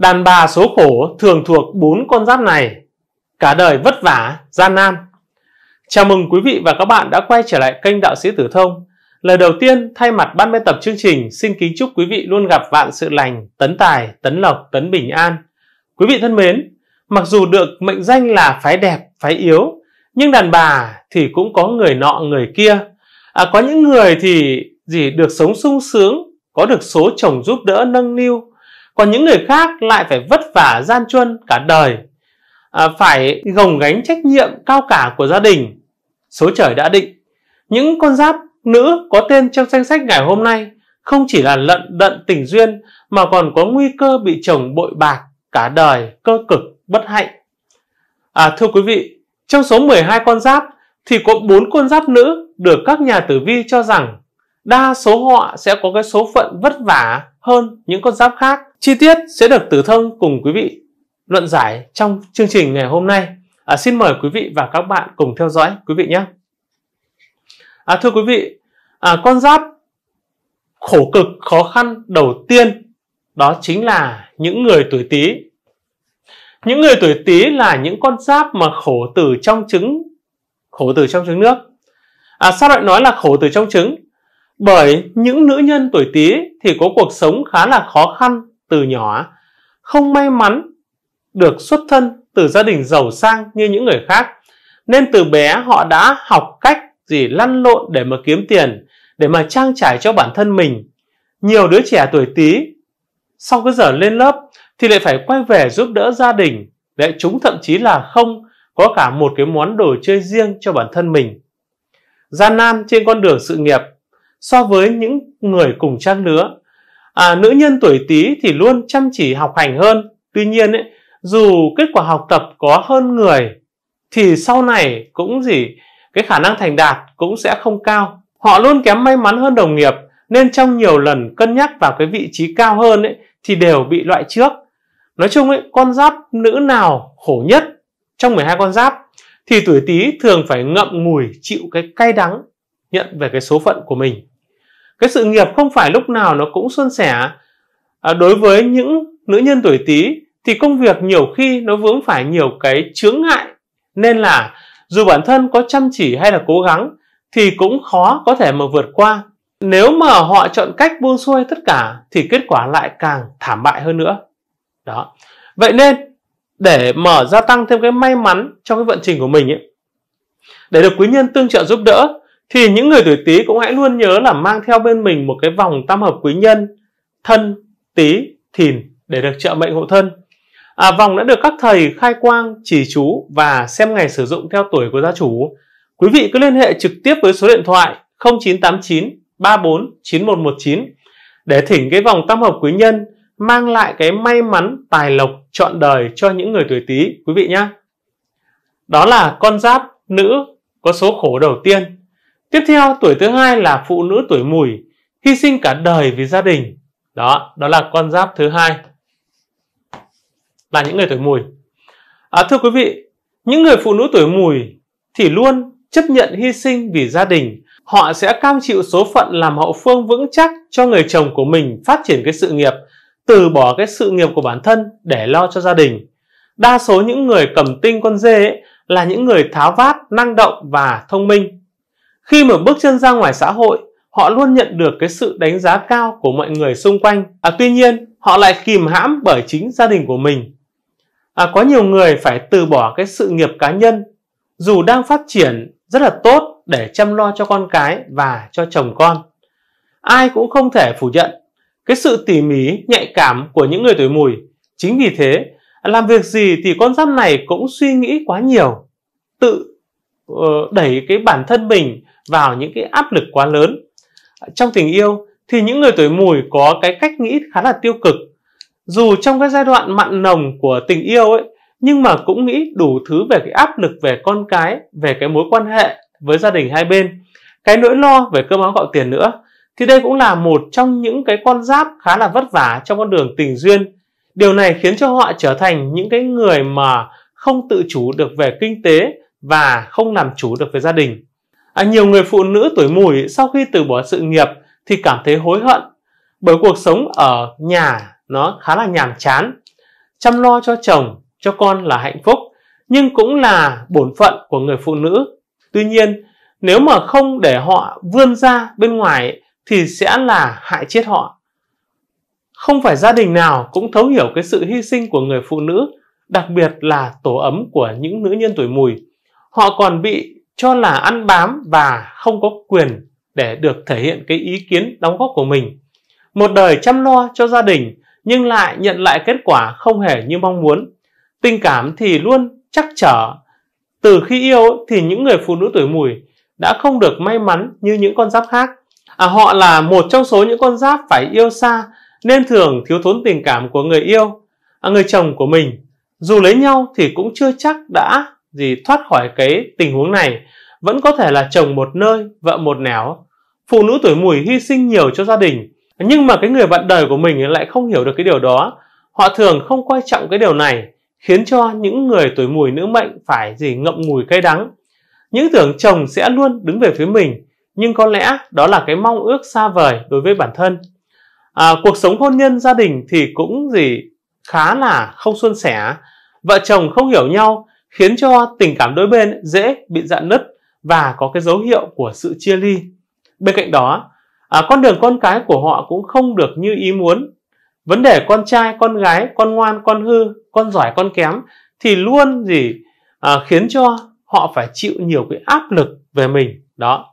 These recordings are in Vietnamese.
Đàn bà số khổ thường thuộc bốn con giáp này, cả đời vất vả, gian nan. Chào mừng quý vị và các bạn đã quay trở lại kênh Đạo sĩ Tử Thông. Lời đầu tiên, thay mặt ban biên tập chương trình, xin kính chúc quý vị luôn gặp vạn sự lành, tấn tài, tấn lộc, tấn bình an. Quý vị thân mến, mặc dù được mệnh danh là phái đẹp, phái yếu, nhưng đàn bà thì cũng có người nọ người kia. À, có những người thì gì được sống sung sướng, có được số chồng giúp đỡ nâng niu, còn những người khác lại phải vất vả gian truân cả đời à, phải gồng gánh trách nhiệm cao cả của gia đình số trời đã định những con giáp nữ có tên trong danh sách ngày hôm nay không chỉ là lận đận tình duyên mà còn có nguy cơ bị chồng bội bạc cả đời cơ cực bất hạnh à, thưa quý vị trong số 12 con giáp thì có bốn con giáp nữ được các nhà tử vi cho rằng đa số họ sẽ có cái số phận vất vả hơn những con giáp khác Chi tiết sẽ được Tử Thông cùng quý vị luận giải trong chương trình ngày hôm nay. À, xin mời quý vị và các bạn cùng theo dõi quý vị nhé. À, thưa quý vị, à, con giáp khổ cực khó khăn đầu tiên đó chính là những người tuổi Tý. Những người tuổi Tý là những con giáp mà khổ từ trong trứng, khổ từ trong trứng nước. À, sao lại nói là khổ từ trong trứng? Bởi những nữ nhân tuổi Tý thì có cuộc sống khá là khó khăn từ nhỏ không may mắn được xuất thân từ gia đình giàu sang như những người khác nên từ bé họ đã học cách gì lăn lộn để mà kiếm tiền để mà trang trải cho bản thân mình nhiều đứa trẻ tuổi tí sau cái giờ lên lớp thì lại phải quay về giúp đỡ gia đình lại chúng thậm chí là không có cả một cái món đồ chơi riêng cho bản thân mình gian nan trên con đường sự nghiệp so với những người cùng trang lứa à, nữ nhân tuổi Tý thì luôn chăm chỉ học hành hơn. Tuy nhiên ấy, dù kết quả học tập có hơn người thì sau này cũng gì cái khả năng thành đạt cũng sẽ không cao. Họ luôn kém may mắn hơn đồng nghiệp nên trong nhiều lần cân nhắc vào cái vị trí cao hơn ấy thì đều bị loại trước. Nói chung ấy, con giáp nữ nào khổ nhất trong 12 con giáp thì tuổi Tý thường phải ngậm ngùi chịu cái cay đắng nhận về cái số phận của mình cái sự nghiệp không phải lúc nào nó cũng suôn sẻ à, đối với những nữ nhân tuổi tý thì công việc nhiều khi nó vướng phải nhiều cái chướng ngại nên là dù bản thân có chăm chỉ hay là cố gắng thì cũng khó có thể mà vượt qua nếu mà họ chọn cách buông xuôi tất cả thì kết quả lại càng thảm bại hơn nữa đó vậy nên để mở gia tăng thêm cái may mắn trong cái vận trình của mình ấy để được quý nhân tương trợ giúp đỡ thì những người tuổi Tý cũng hãy luôn nhớ là mang theo bên mình một cái vòng tam hợp quý nhân thân, Tý, Thìn để được trợ mệnh hộ thân. À, vòng đã được các thầy khai quang, chỉ chú và xem ngày sử dụng theo tuổi của gia chủ. Quý vị cứ liên hệ trực tiếp với số điện thoại 0989 34 9119 để thỉnh cái vòng tam hợp quý nhân mang lại cái may mắn tài lộc trọn đời cho những người tuổi Tý quý vị nhé. Đó là con giáp nữ có số khổ đầu tiên Tiếp theo, tuổi thứ hai là phụ nữ tuổi mùi, hy sinh cả đời vì gia đình. Đó, đó là con giáp thứ hai là những người tuổi mùi. À, thưa quý vị, những người phụ nữ tuổi mùi thì luôn chấp nhận hy sinh vì gia đình. Họ sẽ cam chịu số phận làm hậu phương vững chắc cho người chồng của mình phát triển cái sự nghiệp, từ bỏ cái sự nghiệp của bản thân để lo cho gia đình. Đa số những người cầm tinh con dê ấy, là những người tháo vát, năng động và thông minh. Khi mà bước chân ra ngoài xã hội, họ luôn nhận được cái sự đánh giá cao của mọi người xung quanh. À, tuy nhiên, họ lại kìm hãm bởi chính gia đình của mình. À, có nhiều người phải từ bỏ cái sự nghiệp cá nhân, dù đang phát triển rất là tốt để chăm lo cho con cái và cho chồng con. Ai cũng không thể phủ nhận cái sự tỉ mỉ, nhạy cảm của những người tuổi mùi. Chính vì thế, làm việc gì thì con giáp này cũng suy nghĩ quá nhiều, tự uh, đẩy cái bản thân mình vào những cái áp lực quá lớn trong tình yêu thì những người tuổi mùi có cái cách nghĩ khá là tiêu cực dù trong cái giai đoạn mặn nồng của tình yêu ấy nhưng mà cũng nghĩ đủ thứ về cái áp lực về con cái về cái mối quan hệ với gia đình hai bên cái nỗi lo về cơm áo gạo tiền nữa thì đây cũng là một trong những cái con giáp khá là vất vả trong con đường tình duyên điều này khiến cho họ trở thành những cái người mà không tự chủ được về kinh tế và không làm chủ được về gia đình À, nhiều người phụ nữ tuổi mùi sau khi từ bỏ sự nghiệp thì cảm thấy hối hận bởi cuộc sống ở nhà nó khá là nhàm chán. Chăm lo cho chồng, cho con là hạnh phúc nhưng cũng là bổn phận của người phụ nữ. Tuy nhiên, nếu mà không để họ vươn ra bên ngoài thì sẽ là hại chết họ. Không phải gia đình nào cũng thấu hiểu cái sự hy sinh của người phụ nữ, đặc biệt là tổ ấm của những nữ nhân tuổi mùi. Họ còn bị cho là ăn bám và không có quyền để được thể hiện cái ý kiến đóng góp của mình một đời chăm lo cho gia đình nhưng lại nhận lại kết quả không hề như mong muốn tình cảm thì luôn chắc trở từ khi yêu thì những người phụ nữ tuổi mùi đã không được may mắn như những con giáp khác à, họ là một trong số những con giáp phải yêu xa nên thường thiếu thốn tình cảm của người yêu à, người chồng của mình dù lấy nhau thì cũng chưa chắc đã gì thoát khỏi cái tình huống này vẫn có thể là chồng một nơi vợ một nẻo phụ nữ tuổi mùi hy sinh nhiều cho gia đình nhưng mà cái người bạn đời của mình lại không hiểu được cái điều đó họ thường không quan trọng cái điều này khiến cho những người tuổi mùi nữ mệnh phải gì ngậm ngùi cay đắng những tưởng chồng sẽ luôn đứng về phía mình nhưng có lẽ đó là cái mong ước xa vời đối với bản thân à, cuộc sống hôn nhân gia đình thì cũng gì khá là không suôn sẻ vợ chồng không hiểu nhau khiến cho tình cảm đôi bên dễ bị dạn nứt và có cái dấu hiệu của sự chia ly. Bên cạnh đó, à, con đường con cái của họ cũng không được như ý muốn. Vấn đề con trai, con gái, con ngoan, con hư, con giỏi, con kém thì luôn gì à, khiến cho họ phải chịu nhiều cái áp lực về mình đó.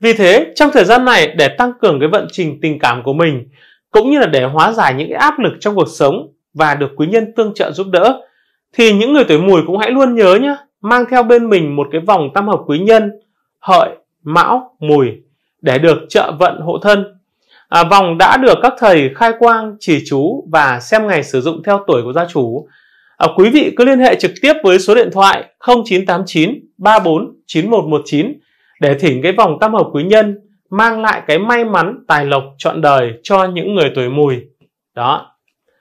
Vì thế, trong thời gian này để tăng cường cái vận trình tình cảm của mình cũng như là để hóa giải những cái áp lực trong cuộc sống và được quý nhân tương trợ giúp đỡ thì những người tuổi mùi cũng hãy luôn nhớ nhé mang theo bên mình một cái vòng tam hợp quý nhân hợi mão mùi để được trợ vận hộ thân à, vòng đã được các thầy khai quang chỉ chú và xem ngày sử dụng theo tuổi của gia chủ à, quý vị cứ liên hệ trực tiếp với số điện thoại 0989 34 9119 để thỉnh cái vòng tam hợp quý nhân mang lại cái may mắn tài lộc trọn đời cho những người tuổi mùi đó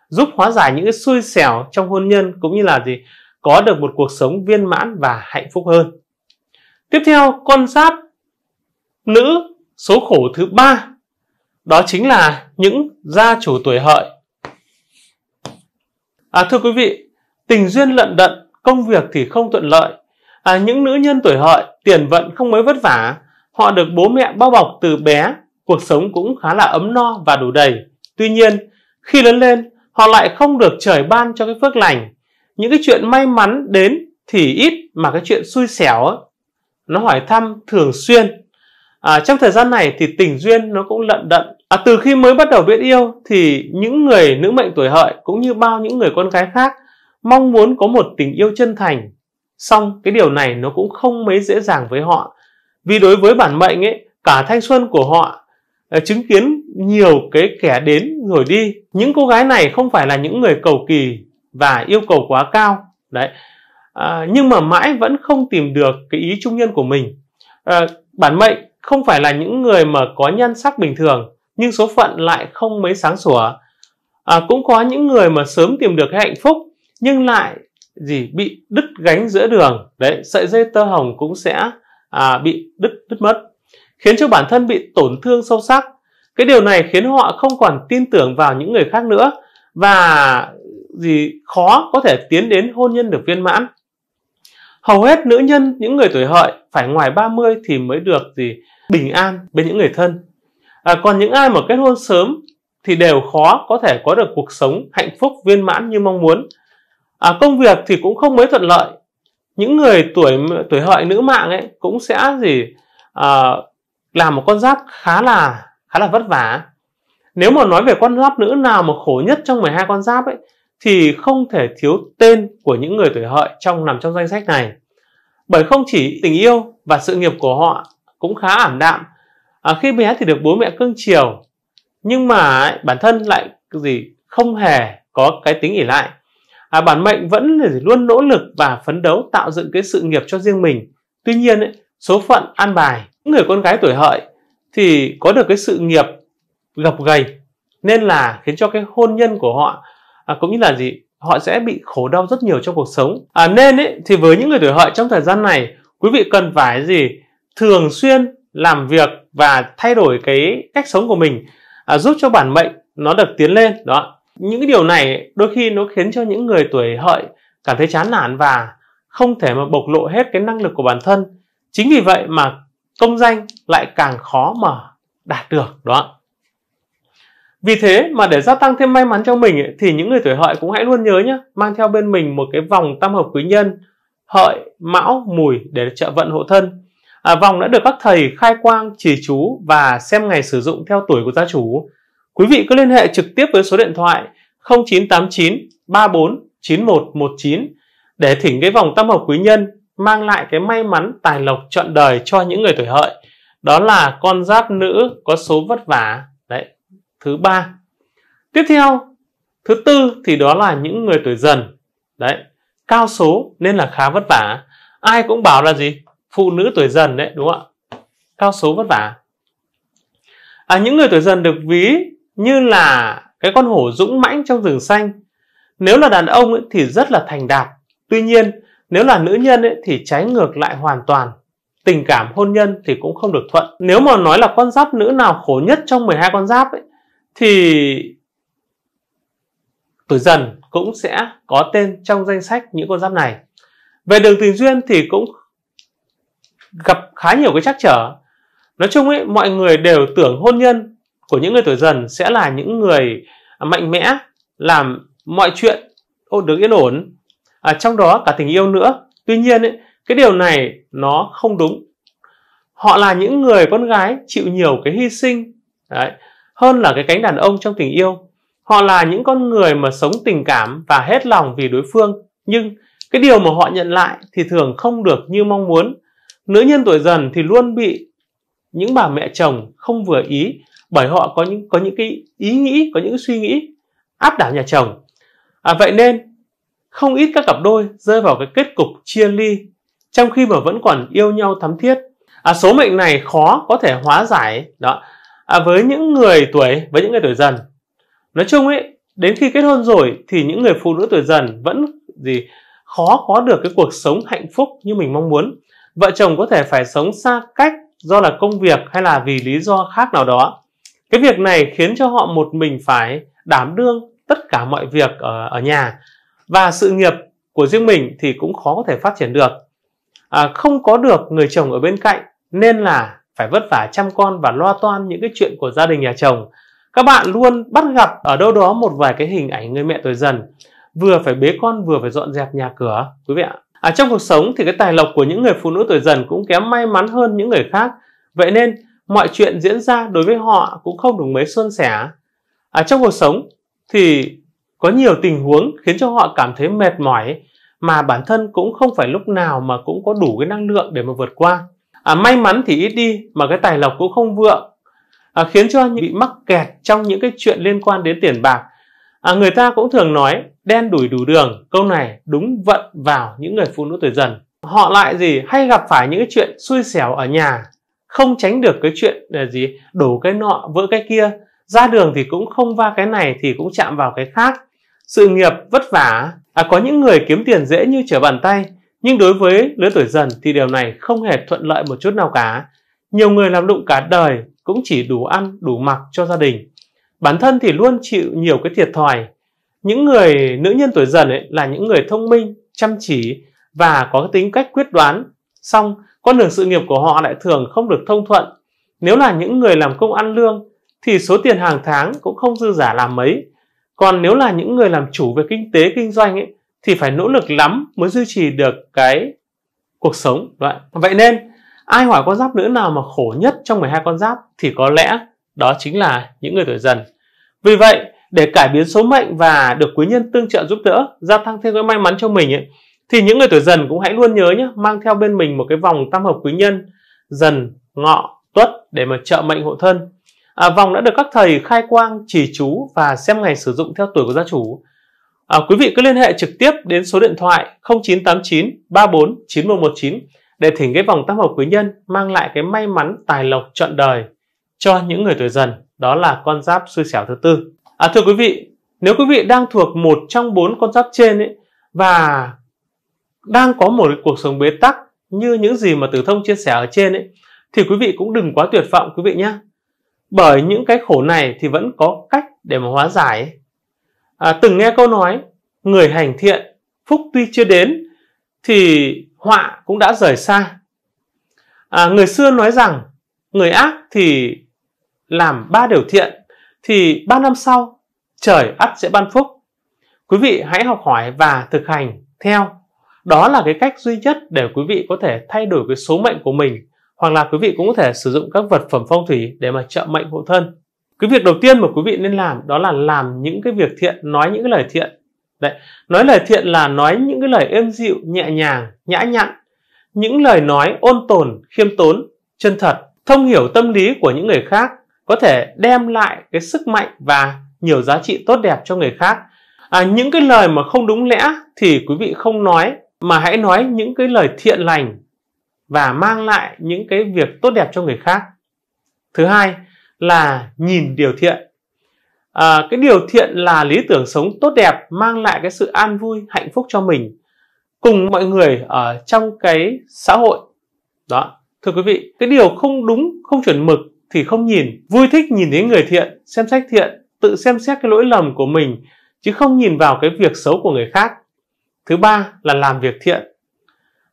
giúp hóa giải những cái xui xẻo trong hôn nhân cũng như là gì có được một cuộc sống viên mãn và hạnh phúc hơn. Tiếp theo, con giáp nữ số khổ thứ ba đó chính là những gia chủ tuổi hợi. À, thưa quý vị, tình duyên lận đận, công việc thì không thuận lợi. À, những nữ nhân tuổi hợi, tiền vận không mấy vất vả, họ được bố mẹ bao bọc từ bé, cuộc sống cũng khá là ấm no và đủ đầy. Tuy nhiên, khi lớn lên, họ lại không được trời ban cho cái phước lành những cái chuyện may mắn đến thì ít mà cái chuyện xui xẻo ấy, nó hỏi thăm thường xuyên à, trong thời gian này thì tình duyên nó cũng lận đận à, từ khi mới bắt đầu biết yêu thì những người nữ mệnh tuổi hợi cũng như bao những người con gái khác mong muốn có một tình yêu chân thành song cái điều này nó cũng không mấy dễ dàng với họ vì đối với bản mệnh ấy cả thanh xuân của họ Ờ, chứng kiến nhiều cái kẻ đến rồi đi những cô gái này không phải là những người cầu kỳ và yêu cầu quá cao đấy à, nhưng mà mãi vẫn không tìm được cái ý trung nhân của mình à, bản mệnh không phải là những người mà có nhan sắc bình thường nhưng số phận lại không mấy sáng sủa à, cũng có những người mà sớm tìm được cái hạnh phúc nhưng lại gì bị đứt gánh giữa đường đấy sợi dây tơ hồng cũng sẽ à, bị đứt đứt mất khiến cho bản thân bị tổn thương sâu sắc. Cái điều này khiến họ không còn tin tưởng vào những người khác nữa và gì khó có thể tiến đến hôn nhân được viên mãn. Hầu hết nữ nhân những người tuổi hợi phải ngoài 30 thì mới được gì bình an bên những người thân. À, còn những ai mà kết hôn sớm thì đều khó có thể có được cuộc sống hạnh phúc viên mãn như mong muốn. À, công việc thì cũng không mấy thuận lợi. Những người tuổi tuổi hợi nữ mạng ấy cũng sẽ gì à, là một con giáp khá là khá là vất vả nếu mà nói về con giáp nữ nào mà khổ nhất trong 12 con giáp ấy thì không thể thiếu tên của những người tuổi hợi trong nằm trong danh sách này bởi không chỉ tình yêu và sự nghiệp của họ cũng khá ảm đạm à, khi bé thì được bố mẹ cưng chiều nhưng mà ấy, bản thân lại gì không hề có cái tính ỉ lại à, bản mệnh vẫn luôn nỗ lực và phấn đấu tạo dựng cái sự nghiệp cho riêng mình tuy nhiên ấy, số phận an bài người con gái tuổi hợi thì có được cái sự nghiệp gập gành nên là khiến cho cái hôn nhân của họ à, cũng như là gì họ sẽ bị khổ đau rất nhiều trong cuộc sống à, nên ấy, thì với những người tuổi hợi trong thời gian này quý vị cần phải gì thường xuyên làm việc và thay đổi cái cách sống của mình à, giúp cho bản mệnh nó được tiến lên đó những điều này đôi khi nó khiến cho những người tuổi hợi cảm thấy chán nản và không thể mà bộc lộ hết cái năng lực của bản thân chính vì vậy mà công danh lại càng khó mà đạt được đó vì thế mà để gia tăng thêm may mắn cho mình thì những người tuổi hợi cũng hãy luôn nhớ nhé mang theo bên mình một cái vòng tam hợp quý nhân hợi mão mùi để trợ vận hộ thân à, vòng đã được các thầy khai quang trì chú và xem ngày sử dụng theo tuổi của gia chủ quý vị cứ liên hệ trực tiếp với số điện thoại 0989 34 91 19 để thỉnh cái vòng tam hợp quý nhân mang lại cái may mắn tài lộc trọn đời cho những người tuổi hợi đó là con giáp nữ có số vất vả đấy thứ ba tiếp theo thứ tư thì đó là những người tuổi dần đấy cao số nên là khá vất vả ai cũng bảo là gì phụ nữ tuổi dần đấy đúng không ạ cao số vất vả à, những người tuổi dần được ví như là cái con hổ dũng mãnh trong rừng xanh nếu là đàn ông ấy, thì rất là thành đạt tuy nhiên nếu là nữ nhân ấy, thì trái ngược lại hoàn toàn. Tình cảm hôn nhân thì cũng không được thuận. Nếu mà nói là con giáp nữ nào khổ nhất trong 12 con giáp ấy, thì tuổi dần cũng sẽ có tên trong danh sách những con giáp này. Về đường tình duyên thì cũng gặp khá nhiều cái trắc trở. Nói chung ấy, mọi người đều tưởng hôn nhân của những người tuổi dần sẽ là những người mạnh mẽ, làm mọi chuyện được yên ổn, à, trong đó cả tình yêu nữa tuy nhiên ấy, cái điều này nó không đúng họ là những người con gái chịu nhiều cái hy sinh đấy, hơn là cái cánh đàn ông trong tình yêu họ là những con người mà sống tình cảm và hết lòng vì đối phương nhưng cái điều mà họ nhận lại thì thường không được như mong muốn nữ nhân tuổi dần thì luôn bị những bà mẹ chồng không vừa ý bởi họ có những có những cái ý nghĩ có những suy nghĩ áp đảo nhà chồng à, vậy nên không ít các cặp đôi rơi vào cái kết cục chia ly trong khi mà vẫn còn yêu nhau thắm thiết. À, số mệnh này khó có thể hóa giải đó à, với những người tuổi với những người tuổi dần. Nói chung ấy đến khi kết hôn rồi thì những người phụ nữ tuổi dần vẫn gì khó có được cái cuộc sống hạnh phúc như mình mong muốn. Vợ chồng có thể phải sống xa cách do là công việc hay là vì lý do khác nào đó. Cái việc này khiến cho họ một mình phải đảm đương tất cả mọi việc ở, ở nhà và sự nghiệp của riêng mình thì cũng khó có thể phát triển được à, không có được người chồng ở bên cạnh nên là phải vất vả chăm con và lo toan những cái chuyện của gia đình nhà chồng các bạn luôn bắt gặp ở đâu đó một vài cái hình ảnh người mẹ tuổi dần vừa phải bế con vừa phải dọn dẹp nhà cửa quý vị ạ à, trong cuộc sống thì cái tài lộc của những người phụ nữ tuổi dần cũng kém may mắn hơn những người khác vậy nên mọi chuyện diễn ra đối với họ cũng không được mấy suôn sẻ à, trong cuộc sống thì có nhiều tình huống khiến cho họ cảm thấy mệt mỏi mà bản thân cũng không phải lúc nào mà cũng có đủ cái năng lượng để mà vượt qua. À, may mắn thì ít đi mà cái tài lộc cũng không vượng à, khiến cho bị mắc kẹt trong những cái chuyện liên quan đến tiền bạc. À, người ta cũng thường nói đen đuổi đủ đường câu này đúng vận vào những người phụ nữ tuổi dần họ lại gì hay gặp phải những cái chuyện xui xẻo ở nhà không tránh được cái chuyện là gì đổ cái nọ vỡ cái kia ra đường thì cũng không va cái này thì cũng chạm vào cái khác sự nghiệp vất vả. À, có những người kiếm tiền dễ như trở bàn tay, nhưng đối với lứa tuổi dần thì điều này không hề thuận lợi một chút nào cả. Nhiều người làm lụng cả đời cũng chỉ đủ ăn, đủ mặc cho gia đình. Bản thân thì luôn chịu nhiều cái thiệt thòi. Những người nữ nhân tuổi dần ấy là những người thông minh, chăm chỉ và có tính cách quyết đoán. Song, con đường sự nghiệp của họ lại thường không được thông thuận. Nếu là những người làm công ăn lương thì số tiền hàng tháng cũng không dư giả làm mấy còn nếu là những người làm chủ về kinh tế kinh doanh ấy, thì phải nỗ lực lắm mới duy trì được cái cuộc sống vậy vậy nên ai hỏi con giáp nữ nào mà khổ nhất trong 12 con giáp thì có lẽ đó chính là những người tuổi dần vì vậy để cải biến số mệnh và được quý nhân tương trợ giúp đỡ gia tăng thêm cái may mắn cho mình ấy, thì những người tuổi dần cũng hãy luôn nhớ nhé mang theo bên mình một cái vòng tam hợp quý nhân dần ngọ tuất để mà trợ mệnh hộ thân À, vòng đã được các thầy khai quang, chỉ chú và xem ngày sử dụng theo tuổi của gia chủ. À, quý vị cứ liên hệ trực tiếp đến số điện thoại 0989 34 9119 để thỉnh cái vòng tam hợp quý nhân mang lại cái may mắn tài lộc trọn đời cho những người tuổi dần. Đó là con giáp xui xẻo thứ tư. À, thưa quý vị, nếu quý vị đang thuộc một trong bốn con giáp trên ấy và đang có một cuộc sống bế tắc như những gì mà Tử Thông chia sẻ ở trên ấy thì quý vị cũng đừng quá tuyệt vọng quý vị nhé bởi những cái khổ này thì vẫn có cách để mà hóa giải à, từng nghe câu nói người hành thiện phúc tuy chưa đến thì họa cũng đã rời xa à, người xưa nói rằng người ác thì làm ba điều thiện thì ba năm sau trời ắt sẽ ban phúc quý vị hãy học hỏi và thực hành theo đó là cái cách duy nhất để quý vị có thể thay đổi cái số mệnh của mình hoặc là quý vị cũng có thể sử dụng các vật phẩm phong thủy để mà trợ mệnh hộ thân cái việc đầu tiên mà quý vị nên làm đó là làm những cái việc thiện nói những cái lời thiện đấy nói lời thiện là nói những cái lời êm dịu nhẹ nhàng nhã nhặn những lời nói ôn tồn khiêm tốn chân thật thông hiểu tâm lý của những người khác có thể đem lại cái sức mạnh và nhiều giá trị tốt đẹp cho người khác à, những cái lời mà không đúng lẽ thì quý vị không nói mà hãy nói những cái lời thiện lành và mang lại những cái việc tốt đẹp cho người khác thứ hai là nhìn điều thiện à, cái điều thiện là lý tưởng sống tốt đẹp mang lại cái sự an vui hạnh phúc cho mình cùng mọi người ở trong cái xã hội đó thưa quý vị cái điều không đúng không chuẩn mực thì không nhìn vui thích nhìn thấy người thiện xem sách thiện tự xem xét cái lỗi lầm của mình chứ không nhìn vào cái việc xấu của người khác thứ ba là làm việc thiện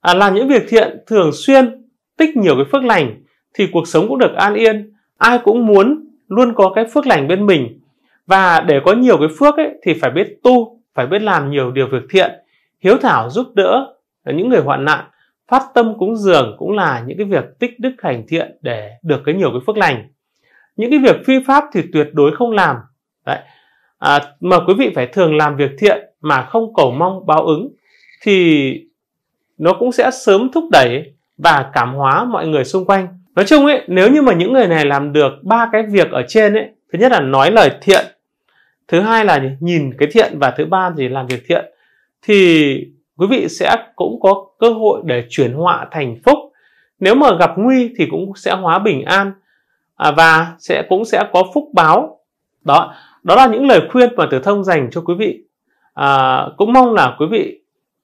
à, làm những việc thiện thường xuyên tích nhiều cái phước lành thì cuộc sống cũng được an yên ai cũng muốn luôn có cái phước lành bên mình và để có nhiều cái phước ấy thì phải biết tu phải biết làm nhiều điều việc thiện hiếu thảo giúp đỡ những người hoạn nạn phát tâm cúng dường cũng là những cái việc tích đức hành thiện để được cái nhiều cái phước lành những cái việc phi pháp thì tuyệt đối không làm Đấy. À, mà quý vị phải thường làm việc thiện mà không cầu mong báo ứng thì nó cũng sẽ sớm thúc đẩy và cảm hóa mọi người xung quanh nói chung ấy nếu như mà những người này làm được ba cái việc ở trên ấy thứ nhất là nói lời thiện thứ hai là nhìn cái thiện và thứ ba thì làm việc thiện thì quý vị sẽ cũng có cơ hội để chuyển họa thành phúc nếu mà gặp nguy thì cũng sẽ hóa bình an à, và sẽ cũng sẽ có phúc báo đó đó là những lời khuyên mà tử thông dành cho quý vị à, cũng mong là quý vị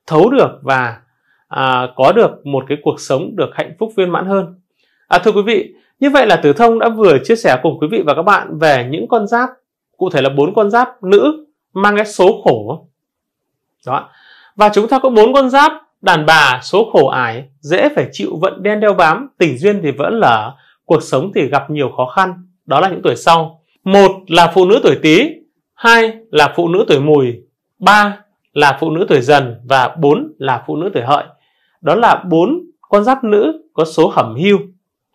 thấu được và à, có được một cái cuộc sống được hạnh phúc viên mãn hơn à, thưa quý vị như vậy là tử thông đã vừa chia sẻ cùng quý vị và các bạn về những con giáp cụ thể là bốn con giáp nữ mang cái số khổ đó và chúng ta có bốn con giáp đàn bà số khổ ải dễ phải chịu vận đen đeo bám tình duyên thì vẫn là cuộc sống thì gặp nhiều khó khăn đó là những tuổi sau một là phụ nữ tuổi tý hai là phụ nữ tuổi mùi ba là phụ nữ tuổi dần và bốn là phụ nữ tuổi hợi đó là bốn con giáp nữ có số hẩm hưu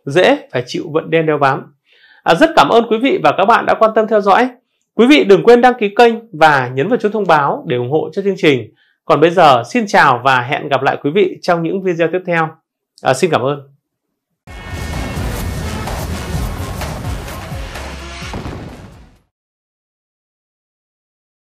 dễ phải chịu vận đen đeo bám à, rất cảm ơn quý vị và các bạn đã quan tâm theo dõi quý vị đừng quên đăng ký kênh và nhấn vào chuông thông báo để ủng hộ cho chương trình còn bây giờ xin chào và hẹn gặp lại quý vị trong những video tiếp theo à, xin cảm ơn